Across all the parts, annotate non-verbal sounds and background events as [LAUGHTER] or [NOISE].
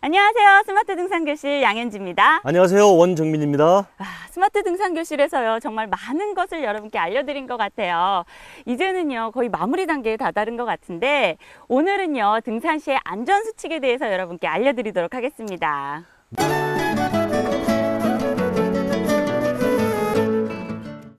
안녕하세요. 스마트 등산 교실 양현지입니다. 안녕하세요. 원정민입니다. 와, 아, 스마트 등산 교실에서요. 정말 많은 것을 여러분께 알려드린 것 같아요. 이제는요. 거의 마무리 단계에 다다른 것 같은데 오늘은요. 등산 시의 안전 수칙에 대해서 여러분께 알려드리도록 하겠습니다.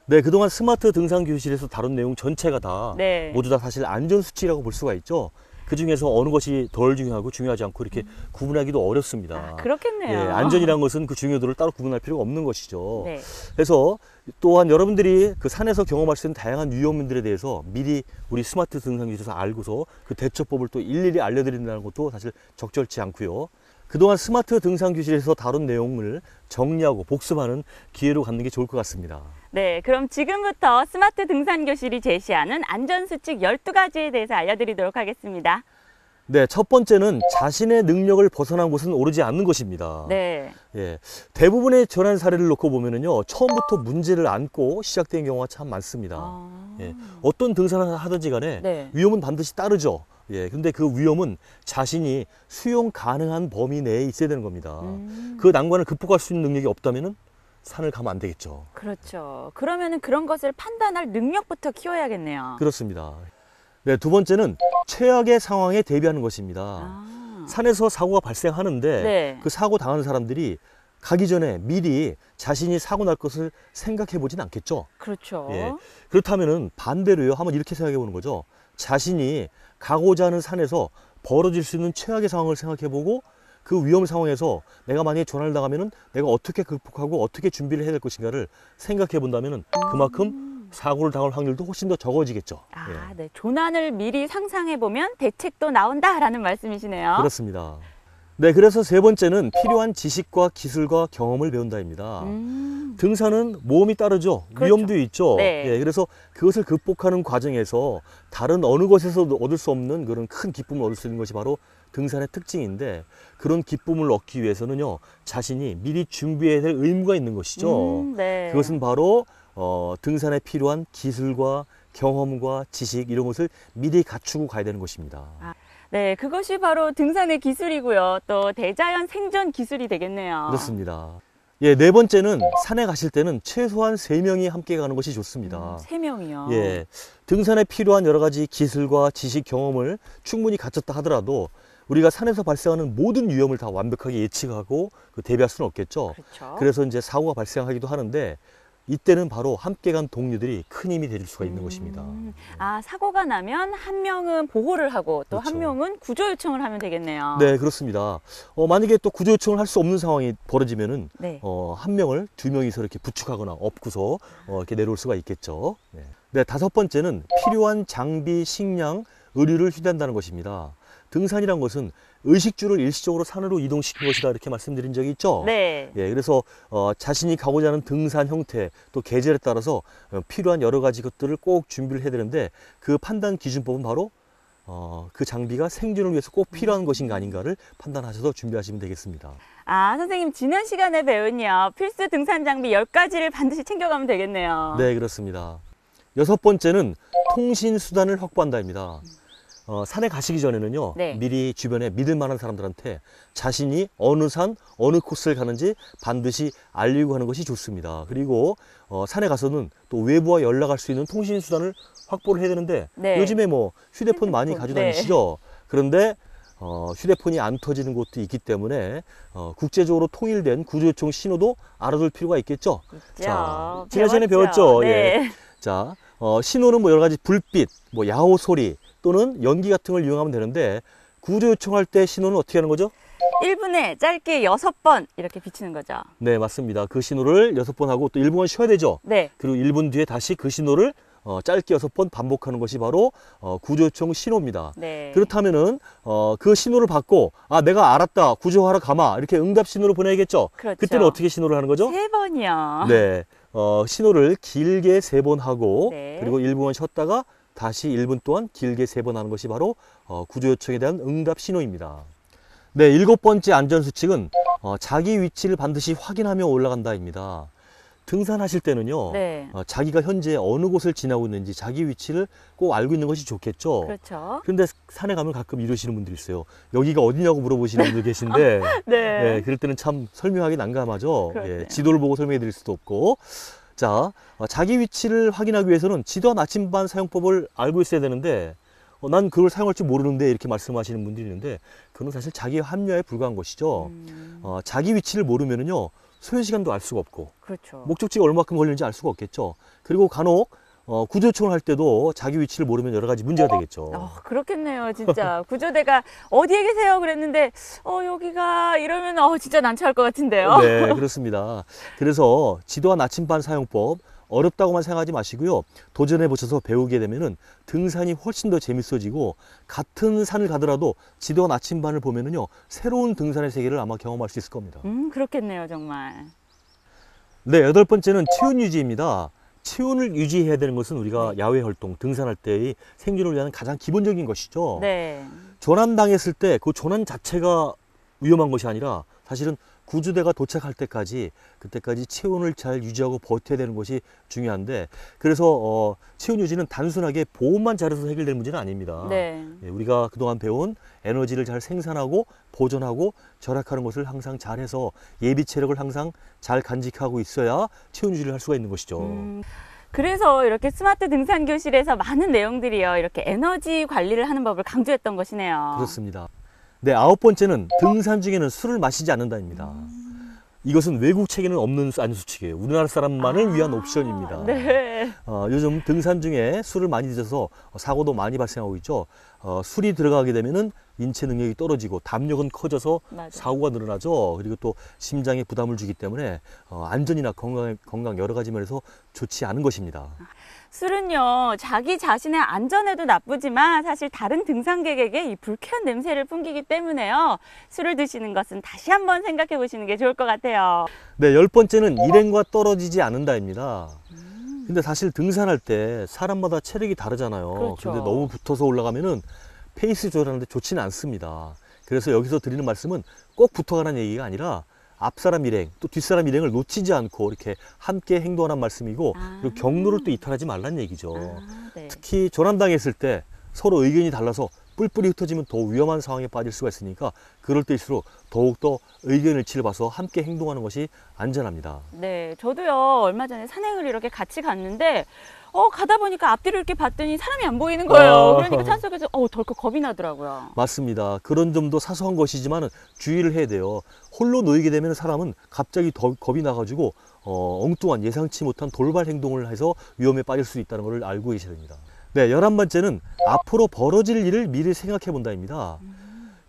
네, 그동안 스마트 등산 교실에서 다룬 내용 전체가 다 네. 모두 다 사실 안전 수칙이라고볼 수가 있죠. 그 중에서 어느 것이 덜 중요하고 중요하지 않고 이렇게 음. 구분하기도 어렵습니다. 아, 그렇겠네요. 예, 안전이란 것은 그 중요도를 따로 구분할 필요가 없는 것이죠. 네. 그래서 또한 여러분들이 그 산에서 경험할 수 있는 다양한 위험들에 대해서 미리 우리 스마트 등산교실에서 알고서 그 대처법을 또 일일이 알려드린다는 것도 사실 적절치 않고요. 그동안 스마트 등산 교실에서 다룬 내용을 정리하고 복습하는 기회로 갖는 게 좋을 것 같습니다. 네, 그럼 지금부터 스마트 등산 교실이 제시하는 안전수칙 12가지에 대해서 알려드리도록 하겠습니다. 네, 첫 번째는 자신의 능력을 벗어난 곳은 오르지 않는 것입니다. 네. 예, 대부분의 전환 사례를 놓고 보면은요, 처음부터 문제를 안고 시작된 경우가 참 많습니다. 아... 예, 어떤 등산을 하든지 간에 네. 위험은 반드시 따르죠. 예, 근데 그 위험은 자신이 수용 가능한 범위 내에 있어야 되는 겁니다. 음. 그 난관을 극복할 수 있는 능력이 없다면 산을 가면 안 되겠죠. 그렇죠. 그러면은 그런 것을 판단할 능력부터 키워야겠네요. 그렇습니다. 네, 두 번째는 최악의 상황에 대비하는 것입니다. 아. 산에서 사고가 발생하는데 네. 그 사고 당하는 사람들이 가기 전에 미리 자신이 사고 날 것을 생각해 보진 않겠죠. 그렇죠. 예. 그렇다면은 반대로요. 한번 이렇게 생각해 보는 거죠. 자신이 가고자 하는 산에서 벌어질 수 있는 최악의 상황을 생각해보고 그 위험 상황에서 내가 만약에 전화를 나가면은 내가 어떻게 극복하고 어떻게 준비를 해야 될 것인가를 생각해 본다면은 그만큼 사고를 당할 확률도 훨씬 더 적어지겠죠. 아, 예. 네. 조난을 미리 상상해 보면 대책도 나온다라는 말씀이시네요. 그렇습니다. 네, 그래서 세 번째는 필요한 지식과 기술과 경험을 배운다입니다. 음. 등산은 모험이 따르죠. 그렇죠. 위험도 있죠. 네. 예, 그래서 그것을 극복하는 과정에서 다른 어느 곳에서도 얻을 수 없는 그런 큰 기쁨을 얻을 수 있는 것이 바로 등산의 특징인데 그런 기쁨을 얻기 위해서는요 자신이 미리 준비해야 될 의무가 있는 것이죠. 음, 네. 그것은 바로 어, 등산에 필요한 기술과 경험과 지식 이런 것을 미리 갖추고 가야 되는 것입니다. 아. 네, 그것이 바로 등산의 기술이고요. 또 대자연 생존 기술이 되겠네요. 그렇습니다. 예, 네 번째는 산에 가실 때는 최소한 세명이 함께 가는 것이 좋습니다. 음, 세명이요 예. 등산에 필요한 여러 가지 기술과 지식 경험을 충분히 갖췄다 하더라도 우리가 산에서 발생하는 모든 위험을 다 완벽하게 예측하고 그 대비할 수는 없겠죠. 그렇죠. 그래서 이제 사고가 발생하기도 하는데 이때는 바로 함께 간 동료들이 큰 힘이 될 수가 있는 음. 것입니다. 아 사고가 나면 한 명은 보호를 하고 또한 그렇죠. 명은 구조 요청을 하면 되겠네요. 네 그렇습니다. 어, 만약에 또 구조 요청을 할 수 없는 상황이 벌어지면 네. 어, 한 명을 두 명이서 이렇게 부축하거나 업고서 어, 이렇게 내려올 수가 있겠죠. 네. 네 다섯 번째는 필요한 장비, 식량, 의류를 휴대한다는 것입니다. 등산이란 것은 의식주를 일시적으로 산으로 이동시킨 것이다 이렇게 말씀드린 적이 있죠. 네. 예, 그래서 어, 자신이 가고자 하는 등산 형태 또 계절에 따라서 어, 필요한 여러 가지 것들을 꼭 준비를 해야 되는데 그 판단 기준법은 바로 어, 그 장비가 생존을 위해서 꼭 필요한 음. 것인가 아닌가를 판단하셔서 준비하시면 되겠습니다. 아, 선생님 지난 시간에 배운요. 필수 등산 장비 열가지를 반드시 챙겨가면 되겠네요. 네, 그렇습니다. 여섯 번째는 통신 수단을 확보한다입니다. 음. 어, 산에 가시기 전에는요 네. 미리 주변에 믿을 만한 사람들한테 자신이 어느 산 어느 코스를 가는지 반드시 알리고 하는 것이 좋습니다 그리고 어, 산에 가서는 또 외부와 연락할 수 있는 통신 수단을 확보를 해야 되는데 네. 요즘에 뭐 휴대폰, 휴대폰 많이 가지고 다니시죠 네. 그런데 어, 휴대폰이 안 터지는 곳도 있기 때문에 어, 국제적으로 통일된 구조요청 신호도 알아둘 필요가 있겠죠. 있죠. 자, 지난 시간에 배웠죠. 예. 네. 예. 자, 어, 신호는 뭐 여러 가지 불빛, 뭐 야호 소리, 또는 연기 같은 걸 이용하면 되는데 구조 요청할 때 신호는 어떻게 하는 거죠? 1분에 짧게 6번 이렇게 비치는 거죠. 네, 맞습니다. 그 신호를 6번 하고 또 1분간 쉬어야 되죠. 네. 그리고 1분 뒤에 다시 그 신호를 어, 짧게 6번 반복하는 것이 바로 어, 구조 요청 신호입니다. 네. 그렇다면은 어, 그 신호를 받고 아 내가 알았다 구조하러 가마 이렇게 응답 신호를 보내야겠죠. 그렇죠. 그때는 어떻게 신호를 하는 거죠? 3 번이요. 네. 어, 신호를 길게 3번 하고 네. 그리고 1분간 쉬었다가 다시 1분 동안 길게 세 번 하는 것이 바로 어, 구조 요청에 대한 응답 신호입니다. 네, 일곱 번째 안전수칙은 어, 자기 위치를 반드시 확인하며 올라간다입니다. 등산하실 때는요, 네. 어, 자기가 현재 어느 곳을 지나고 있는지 자기 위치를 꼭 알고 있는 것이 좋겠죠. 그렇죠. 그런데 산에 가면 가끔 이러시는 분들이 있어요. 여기가 어디냐고 물어보시는 분들 계신데, [LAUGHS] 네. 네. 그럴 때는 참 설명하기 난감하죠. 예, 지도를 보고 설명해 드릴 수도 없고, 자, 어, 자기 위치를 확인하기 위해서는 지도와나침반 사용법을 알고 있어야 되는데 어, 난 그걸 사용할지 모르는데 이렇게 말씀하시는 분들이 있는데 그건 사실 자기 합리화에 불과한 것이죠. 음. 어, 자기 위치를 모르면은요 소요 시간도 알 수가 없고 그렇죠. 목적지가 얼마큼 걸리는지 알 수가 없겠죠. 그리고 간혹 어, 구조요청을 할 때도 자기 위치를 모르면 여러 가지 문제가 어? 되겠죠. 어, 그렇겠네요, 진짜. [LAUGHS] 구조대가 어디에 계세요? 그랬는데, 어, 여기가 이러면, 어, 진짜 난처할 것 같은데요. 네, 그렇습니다. 그래서 지도와 나침반 사용법, 어렵다고만 생각하지 마시고요. 도전해 보셔서 배우게 되면 등산이 훨씬 더 재밌어지고 같은 산을 가더라도 지도와 나침반을 보면요 새로운 등산의 세계를 아마 경험할 수 있을 겁니다. 음 그렇겠네요 정말. 네 여덟 번째는 체온 유지입니다. 체온을 유지해야 되는 것은 우리가 네. 야외 활동, 등산할 때의 생존을 위한 가장 기본적인 것이죠. 네. 조난 당했을 때 그 전환 자체가 위험한 것이 아니라 사실은 구조대가 도착할 때까지 그때까지 체온을 잘 유지하고 버텨야 되는 것이 중요한데 그래서 어, 체온 유지는 단순하게 보온만 잘해서 해결될 문제는 아닙니다. 네. 예, 우리가 그동안 배운 에너지를 잘 생산하고 보존하고 절약하는 것을 항상 잘해서 예비 체력을 항상 잘 간직하고 있어야 체온 유지를 할 수가 있는 것이죠. 음. 그래서 이렇게 스마트 등산 교실에서 많은 내용들이요. 이렇게 에너지 관리를 하는 법을 강조했던 것이네요. 그렇습니다. 네, 아홉 번째는 등산 중에는 술을 마시지 않는다입니다. 이것은 외국 책에는 없는 안수칙이에요. 우리나라 사람만을 위한 아, 옵션입니다. 네. 어, 요즘 등산 중에 술을 많이 드셔서 사고도 많이 발생하고 있죠. 어, 술이 들어가게 되면은 인체 능력이 떨어지고 담력은 커져서 맞아 사고가 늘어나죠. 그리고 또 심장에 부담을 주기 때문에 어, 안전이나 건강 건강 여러 가지 면에서 좋지 않은 것입니다. 술은요 자기 자신의 안전에도 나쁘지만 사실 다른 등산객에게 이 불쾌한 냄새를 풍기기 때문에요 술을 드시는 것은 다시 한번 생각해 보시는 게 좋을 것 같아요. 네열 번째는 일행과 떨어지지 않는다입니다. 음. 근데 사실 등산할 때 사람마다 체력이 다르잖아요. 그렇죠. 근데 너무 붙어서 올라가면은 페이스 조절하는데 좋지는 않습니다. 그래서 여기서 드리는 말씀은 꼭붙어가는 얘기가 아니라 앞사람 일행 또 뒷사람 일행을 놓치지 않고 이렇게 함께 행동하는 말씀이고 아 그리고 경로를 또 이탈하지 말라는 얘기죠. 아, 네. 특히 조난당했을 때 서로 의견이 달라서 뿔뿔이 흩어지면 더 위험한 상황에 빠질 수가 있으니까 그럴 때일수록 더욱더 의견을 치를봐서 함께 행동하는 것이 안전합니다. 네, 저도요 얼마 전에 산행을 이렇게 같이 갔는데 어 가다 보니까 앞뒤를 이렇게 봤더니 사람이 안 보이는 거예요. 아... 그러니까 산속에서 어 덜컥 겁이 나더라고요. 맞습니다. 그런 점도 사소한 것이지만 주의를 해야 돼요. 홀로 놓이게 되면 사람은 갑자기 더, 겁이 나가지고 어, 엉뚱한 예상치 못한 돌발 행동을 해서 위험에 빠질 수 있다는 것을 알고 계셔야 됩니다. 네, 열한 번째는 앞으로 벌어질 일을 미리 생각해 본다입니다.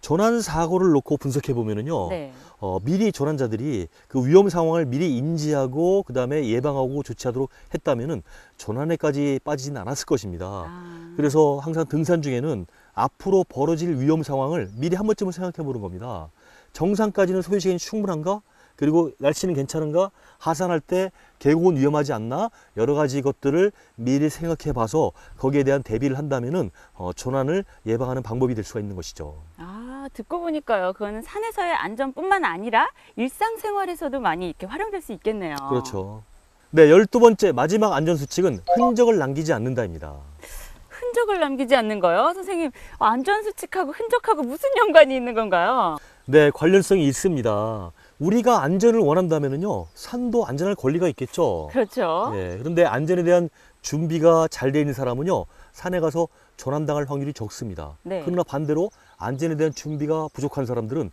전환 사고를 놓고 분석해 보면은요, 네. 어, 미리 전환자들이그 위험 상황을 미리 인지하고 그 다음에 예방하고 조치하도록 했다면은 전환에까지 빠지진 않았을 것입니다. 아. 그래서 항상 등산 중에는 앞으로 벌어질 위험 상황을 미리 한 번쯤은 생각해 보는 겁니다. 정상까지는 소요시간이 충분한가? 그리고 날씨는 괜찮은가? 하산할 때 계곡은 위험하지 않나? 여러 가지 것들을 미리 생각해 봐서 거기에 대한 대비를 한다면은 어, 조난을 예방하는 방법이 될 수가 있는 것이죠. 아, 듣고 보니까요. 그거는 산에서의 안전뿐만 아니라 일상생활에서도 많이 이렇게 활용될 수 있겠네요. 그렇죠. 네, 열두 번째 마지막 안전 수칙은 흔적을 남기지 않는다입니다. 흔적을 남기지 않는 거요? 선생님, 안전 수칙하고 흔적하고 무슨 연관이 있는 건가요? 네, 관련성이 있습니다. 우리가 안전을 원한다면요 산도 안전할 권리가 있겠죠. 그렇죠. 예, 그런데 안전에 대한 준비가 잘 돼 있는 사람은요 산에 가서 조난당할 확률이 적습니다. 네. 그러나 반대로 안전에 대한 준비가 부족한 사람들은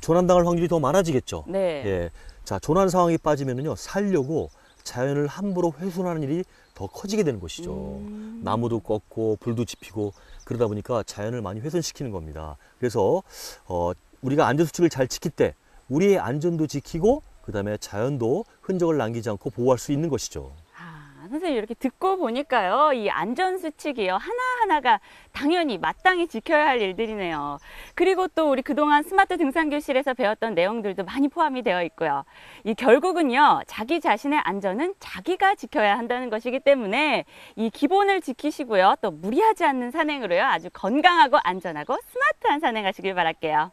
조난당할 확률이 더 많아지겠죠. 네. 예, 자 조난 상황에 빠지면요 살려고 자연을 함부로 훼손하는 일이 더 커지게 되는 것이죠. 음... 나무도 꺾고 불도 지피고 그러다 보니까 자연을 많이 훼손시키는 겁니다. 그래서 어, 우리가 안전 수칙을 잘 지킬 때 우리의 안전도 지키고 그다음에 자연도 흔적을 남기지 않고 보호할 수 있는 것이죠. 아, 선생님 이렇게 듣고 보니까요 이 안전수칙이요 하나하나가 당연히 마땅히 지켜야 할 일들이네요 그리고 또 우리 그동안 스마트 등산교실에서 배웠던 내용들도 많이 포함이 되어 있고요 이 결국은요 자기 자신의 안전은 자기가 지켜야 한다는 것이기 때문에 이 기본을 지키시고요 또 무리하지 않는 산행으로요 아주 건강하고 안전하고 스마트한 산행하시길 바랄게요